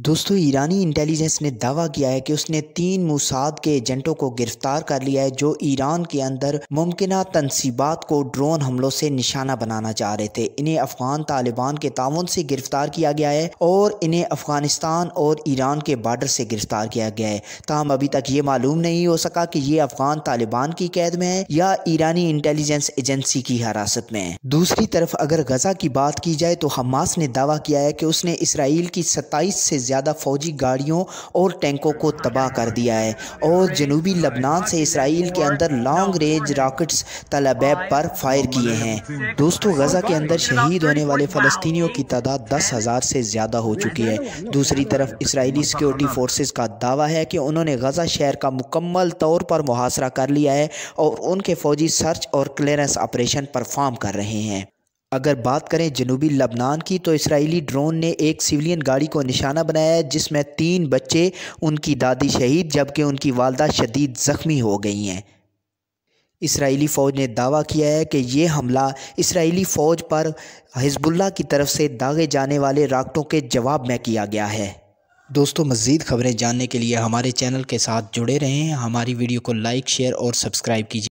दोस्तों ईरानी इंटेलिजेंस ने दावा किया है कि उसने तीन मुसाद के एजेंटों को गिरफ्तार कर लिया है जो ईरान के अंदर मुमकिन तनसीबात को ड्रोन हमलों से निशाना बनाना चाह रहे थे इन्हें अफगान तालिबान के ताउन से गिरफ्तार किया गया है और इन्हें अफगानिस्तान और ईरान के बॉर्डर से गिरफ्तार किया गया है तहम अभी तक ये मालूम नहीं हो सका कि ये अफगान तालिबान की कैद में है या ईरानी इंटेलिजेंस एजेंसी की हिरासत में है दूसरी तरफ अगर गजा की बात की जाए तो हमास ने दावा किया है कि उसने इसराइल की सत्ताईस से ज़्यादा फौजी गाड़ियों और टैंकों को तबाह कर दिया है और जनूबी लबनान से इसराइल के अंदर लॉन्ग रेंज रॉकेट्स तलबैब पर फायर किए हैं दोस्तों गज़ा के अंदर शहीद होने वाले फ़लस्तियों की तादाद दस हज़ार से ज़्यादा हो चुकी है दूसरी तरफ इसराइली सिक्योरिटी फोर्सेस का दावा है कि उन्होंने गज़ा शहर का मुकम्मल तौर पर मुहासरा कर लिया है और उनके फौजी सर्च और क्लियरेंस ऑपरेशन परफॉर्म कर रहे हैं अगर बात करें जनूबी लबनान की तो इसराइली ड्रोन ने एक सिविलियन गाड़ी को निशाना बनाया जिसमें तीन बच्चे उनकी दादी शहीद जबकि उनकी वालदा शदीद ज़ख्मी हो गई हैं इसराइली फ़ौज ने दावा किया है कि ये हमला इसराइली फ़ौज पर हिजबुल्ला की तरफ से दागे जाने वाले राकटों के जवाब में किया गया है दोस्तों मज़ीद खबरें जानने के लिए हमारे चैनल के साथ जुड़े रहें हमारी वीडियो को लाइक शेयर और सब्सक्राइब कीजिए